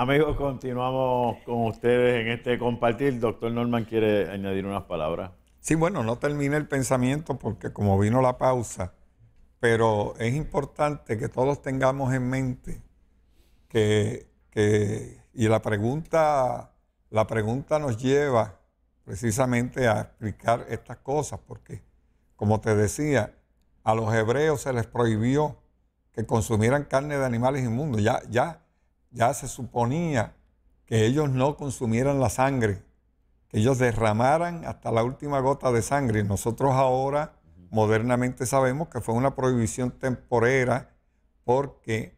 Amigos, continuamos con ustedes en este compartir. Doctor Norman quiere añadir unas palabras. Sí, bueno, no termine el pensamiento porque como vino la pausa, pero es importante que todos tengamos en mente que, y la pregunta, la pregunta nos lleva precisamente a explicar estas cosas, porque como te decía, a los hebreos se les prohibió que consumieran carne de animales inmundos. Ya, ya ya se suponía que ellos no consumieran la sangre, que ellos derramaran hasta la última gota de sangre. Nosotros ahora modernamente sabemos que fue una prohibición temporera porque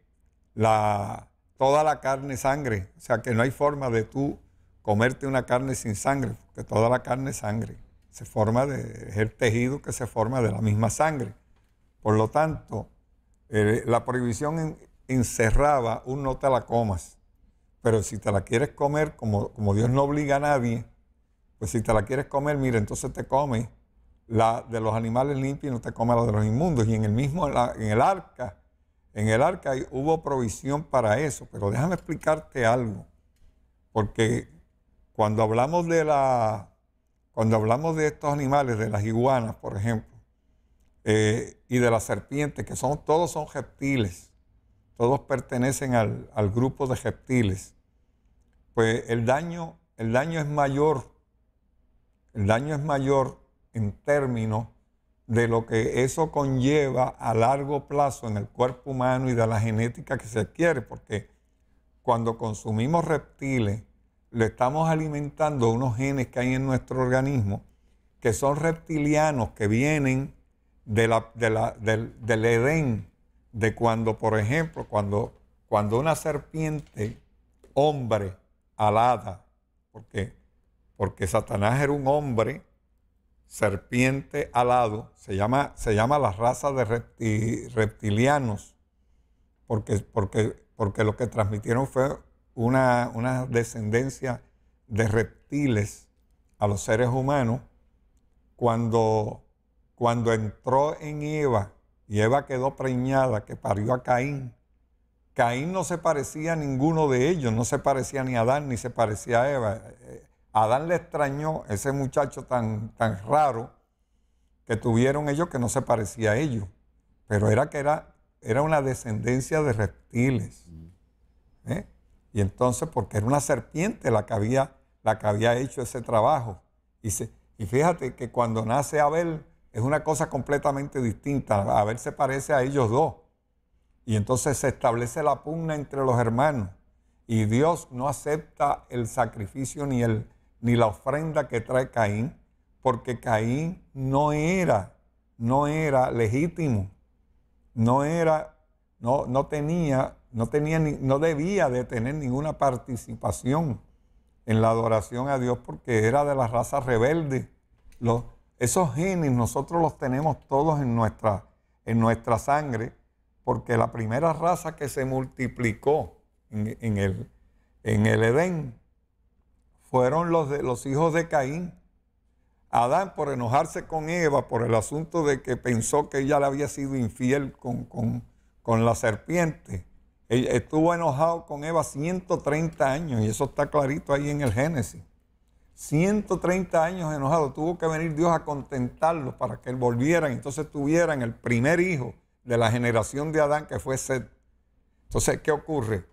la, toda la carne es sangre, o sea que no hay forma de tú comerte una carne sin sangre, porque toda la carne es sangre, se forma de, es el tejido que se forma de la misma sangre. Por lo tanto, eh, la prohibición encerraba un no te la comas. Pero si te la quieres comer, como, como Dios no obliga a nadie, pues si te la quieres comer, mira, entonces te comes la de los animales limpios y no te comes la de los inmundos. Y en el mismo, en el arca, en el arca hubo provisión para eso. Pero déjame explicarte algo. Porque cuando hablamos de la, cuando hablamos de estos animales, de las iguanas, por ejemplo, eh, y de las serpientes, que son, todos son reptiles, todos pertenecen al, grupo de reptiles, pues el daño, el daño es mayor, el daño es mayor en términos de lo que eso conlleva a largo plazo en el cuerpo humano y de la genética que se adquiere, porque cuando consumimos reptiles, le estamos alimentando unos genes que hay en nuestro organismo, que son reptilianos, que vienen de del, del Edén, de cuando, por ejemplo, cuando, cuando una serpiente, hombre, alada, porque, porque Satanás era un hombre, serpiente alado, se llama, se llama la raza de reptilianos, porque, porque, porque lo que transmitieron fue una, una, descendencia de reptiles a los seres humanos. Cuando, cuando entró en Eva y Eva quedó preñada, que parió a Caín. Caín no se parecía a ninguno de ellos, no se parecía ni a Adán, ni se parecía a Eva. Eh, Adán le extrañó ese muchacho tan, tan raro que tuvieron ellos que no se parecía a ellos. Pero era que era, era una descendencia de reptiles. ¿eh? Y entonces, porque era una serpiente la que había, la que había hecho ese trabajo. y fíjate que cuando nace Abel, es una cosa completamente distinta. A ver, se parece a ellos dos. Y entonces se establece la pugna entre los hermanos. Y Dios no acepta el sacrificio ni, el, ni la ofrenda que trae Caín, porque Caín no era, no era legítimo. No era, no, no tenía, no tenía no debía de tener ninguna participación en la adoración a Dios porque era de la raza rebelde. Los, esos genes nosotros los tenemos todos en nuestra, en nuestra sangre, porque la primera raza que se multiplicó en, el, en el Edén fueron los, los hijos de Caín. Adán, por enojarse con Eva, por el asunto de que pensó que ella le había sido infiel con, con la serpiente, e, estuvo enojado con Eva 130 años, y eso está clarito ahí en el Génesis. 130 años enojado, tuvo que venir Dios a contentarlo para que él y Entonces tuvieran el primer hijo de la generación de Adán, que fue Seth. Entonces, ¿qué ocurre?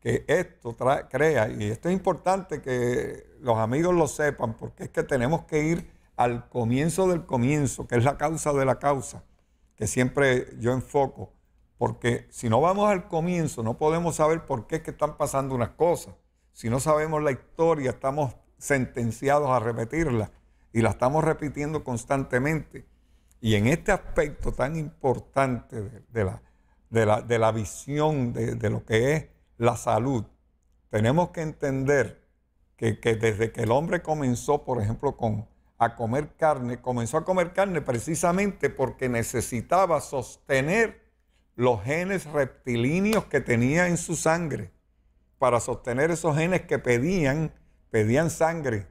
Que esto crea, y esto es importante que los amigos lo sepan, porque es que tenemos que ir al comienzo del comienzo, que es la causa de la causa, que siempre yo enfoco, porque si no vamos al comienzo, no podemos saber por qué es que están pasando unas cosas. Si no sabemos la historia, estamos sentenciados a repetirla y la estamos repitiendo constantemente. Y en este aspecto tan importante de, la, de, la, visión de, lo que es la salud, tenemos que entender que, desde que el hombre comenzó, por ejemplo, con, a comer carne, comenzó a comer carne precisamente porque necesitaba sostener los genes reptilíneos que tenía en su sangre, para sostener esos genes que pedían pedían sangre.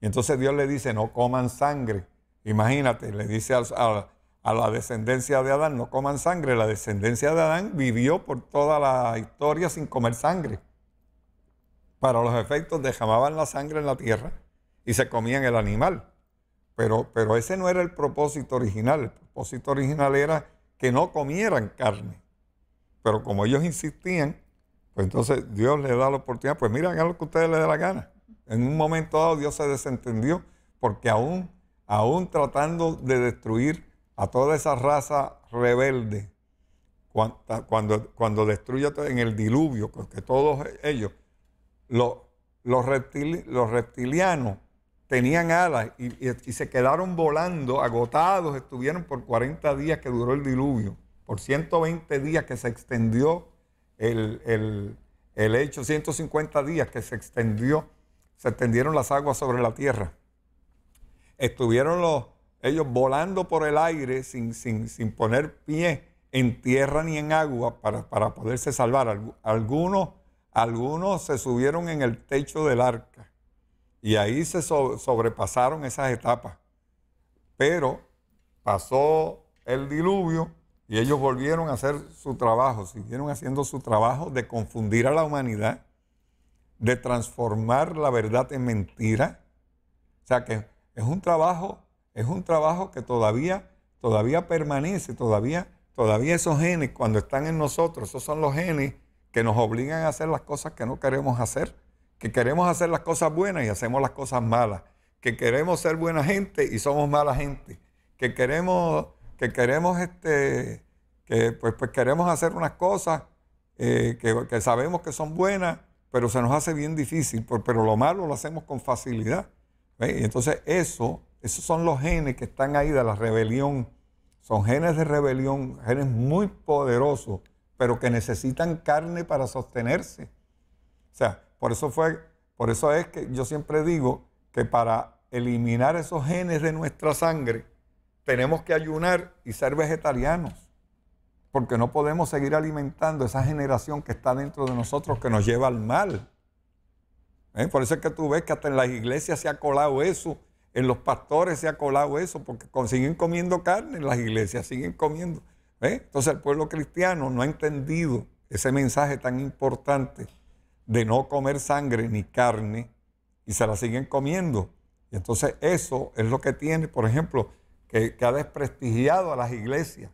Y entonces Dios le dice, no coman sangre. Imagínate, le dice a, la descendencia de Adán, no coman sangre. La descendencia de Adán vivió por toda la historia sin comer sangre. Para los efectos dejaban la sangre en la tierra y se comían el animal. Pero, pero ese no era el propósito original. El propósito original era que no comieran carne. Pero como ellos insistían, pues entonces Dios les da la oportunidad, pues mira, hagan lo que ustedes les dé la gana. En un momento dado Dios se desentendió porque aún, aún tratando de destruir a toda esa raza rebelde, cuando, cuando destruye en el diluvio, porque todos ellos, los, los, los reptilianos tenían alas y, se quedaron volando, agotados, estuvieron por 40 días que duró el diluvio, por 120 días que se extendió el, el hecho, 150 días que se extendió se extendieron las aguas sobre la tierra. Estuvieron los, ellos volando por el aire sin, poner pie en tierra ni en agua para, poderse salvar. Algunos, algunos se subieron en el techo del arca y ahí se sobrepasaron esas etapas. Pero pasó el diluvio y ellos volvieron a hacer su trabajo, siguieron haciendo su trabajo de confundir a la humanidad de transformar la verdad en mentira. O sea que es un trabajo, es un trabajo que todavía, todavía permanece, todavía, todavía esos genes cuando están en nosotros, esos son los genes que nos obligan a hacer las cosas que no queremos hacer, que queremos hacer las cosas buenas y hacemos las cosas malas, que queremos ser buena gente y somos mala gente, que queremos, que queremos este, que pues, pues queremos hacer unas cosas eh, que sabemos que son buenas pero se nos hace bien difícil, pero lo malo lo hacemos con facilidad. Y entonces eso, esos son los genes que están ahí de la rebelión. Son genes de rebelión, genes muy poderosos, pero que necesitan carne para sostenerse. O sea, por eso fue, por eso es que yo siempre digo que para eliminar esos genes de nuestra sangre tenemos que ayunar y ser vegetarianos porque no podemos seguir alimentando esa generación que está dentro de nosotros que nos lleva al mal. ¿Eh? Por eso es que tú ves que hasta en las iglesias se ha colado eso, en los pastores se ha colado eso, porque siguen comiendo carne en las iglesias, siguen comiendo. ¿Eh? Entonces el pueblo cristiano no ha entendido ese mensaje tan importante de no comer sangre ni carne y se la siguen comiendo. Y entonces eso es lo que tiene, por ejemplo, que, que ha desprestigiado a las iglesias,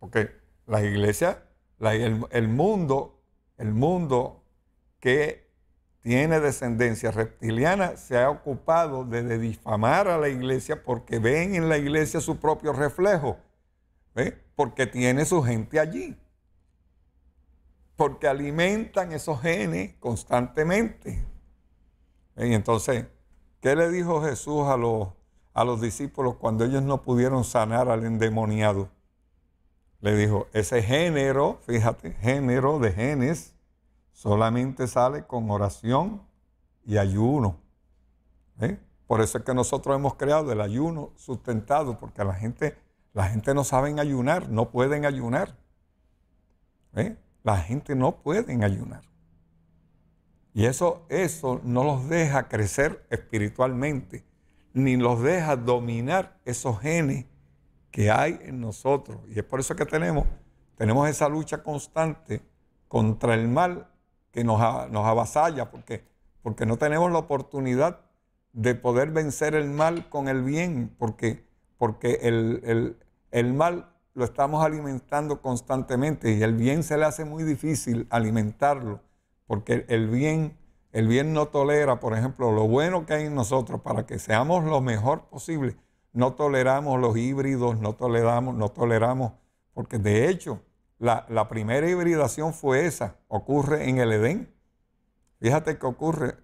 porque la, iglesia, el, mundo, el mundo que tiene descendencia reptiliana se ha ocupado de, difamar a la iglesia porque ven en la iglesia su propio reflejo, porque tiene su gente allí, porque alimentan esos genes constantemente. Y entonces, ¿qué le dijo Jesús a los discípulos cuando ellos no pudieron sanar al endemoniado? Le dijo, ese género, fíjate, género de genes, solamente sale con oración y ayuno. ¿eh? Por eso es que nosotros hemos creado el ayuno sustentado, porque la gente, la gente no sabe ayunar, no pueden ayunar. ¿eh? La gente no puede ayunar. Y eso, eso no los deja crecer espiritualmente, ni los deja dominar esos genes que hay en nosotros. Y es por eso que tenemos, tenemos esa lucha constante contra el mal que nos, nos avasalla, porque, porque no tenemos la oportunidad de poder vencer el mal con el bien, porque, porque el, el mal lo estamos alimentando constantemente y el bien se le hace muy difícil alimentarlo, porque el bien, el bien no tolera, por ejemplo, lo bueno que hay en nosotros para que seamos lo mejor posible no toleramos los híbridos, no toleramos, no toleramos, porque de hecho la, primera hibridación fue esa, ocurre en el Edén. Fíjate que ocurre,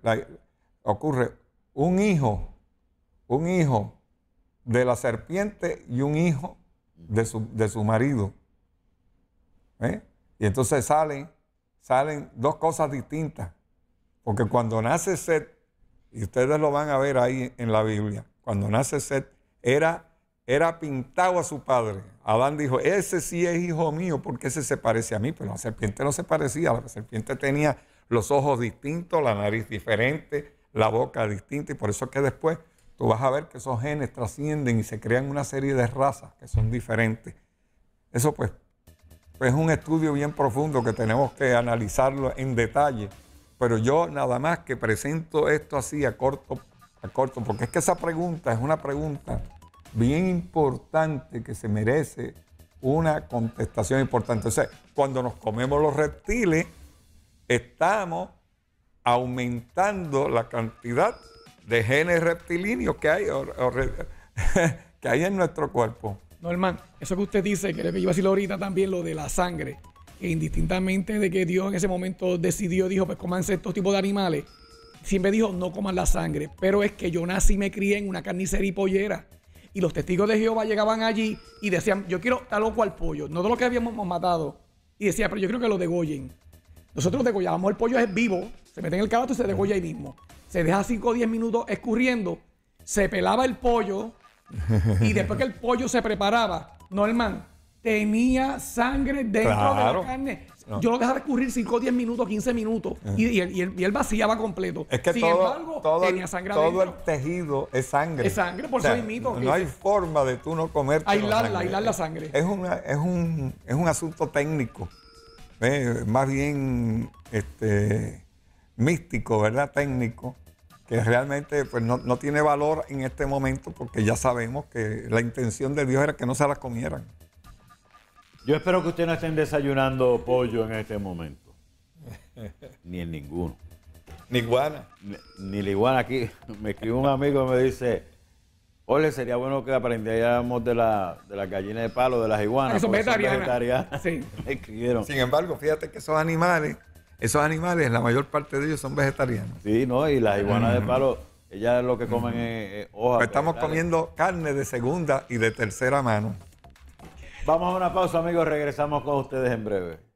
ocurre un hijo, un hijo de la serpiente y un hijo de su, marido. ¿eh? Y entonces salen, salen dos cosas distintas. Porque cuando nace Seth, y ustedes lo van a ver ahí en la Biblia, cuando nace Seth, era, era pintado a su padre. Adán dijo, ese sí es hijo mío porque ese se parece a mí, pero la serpiente no se parecía, la serpiente tenía los ojos distintos, la nariz diferente, la boca distinta, y por eso es que después tú vas a ver que esos genes trascienden y se crean una serie de razas que son diferentes. Eso pues, pues es un estudio bien profundo que tenemos que analizarlo en detalle, pero yo nada más que presento esto así a corto plazo porque es que esa pregunta es una pregunta bien importante que se merece una contestación importante. O sea, cuando nos comemos los reptiles, estamos aumentando la cantidad de genes reptilíneos que hay, que hay en nuestro cuerpo. hermano, eso que usted dice, que que iba a decirlo ahorita también, lo de la sangre, que indistintamente de que Dios en ese momento decidió, dijo, pues comanse estos tipos de animales, siempre dijo, no coman la sangre. Pero es que yo nací y me crié en una carnicería y pollera. Y los testigos de Jehová llegaban allí y decían, yo quiero tal o cual pollo, no de lo que habíamos matado. Y decía, pero yo creo que lo degollen. Nosotros degollábamos el pollo, es vivo, se mete en el cabato y se degolla ahí mismo. Se deja 5 o 10 minutos escurriendo, se pelaba el pollo y después que el pollo se preparaba, no hermano, tenía sangre dentro de la carne. Yo lo dejaba escurrir 5, 10 minutos, 15 minutos y, y, él, y, vaciaba completo. Es que todo, tenía sangre todo el tejido es sangre. Es sangre, por eso mito. No hay forma de tú no comer Aislarla, aislar la sangre. Es, es, un, asunto técnico. ¿eh? más bien este, místico, ¿verdad? Técnico que realmente pues, no, no, tiene valor en este momento porque ya sabemos que la intención de Dios era que no se las comieran. Yo espero que ustedes no estén desayunando pollo en este momento. Ni en ninguno. Ni iguana. Ni, la iguana aquí. Me escribe un amigo y me dice, Ole, sería bueno que aprendiéramos de la, de gallina de palo, de las iguanas. Ah, Eso vegetarianas. Sí. escribieron. Sin embargo, fíjate que esos animales, esos animales, la mayor parte de ellos son vegetarianos. Sí, ¿no? Y las iguanas de palo, ellas lo que comen es, hoja. estamos comiendo carne de segunda y de tercera mano. Vamos a una pausa, amigos. Regresamos con ustedes en breve.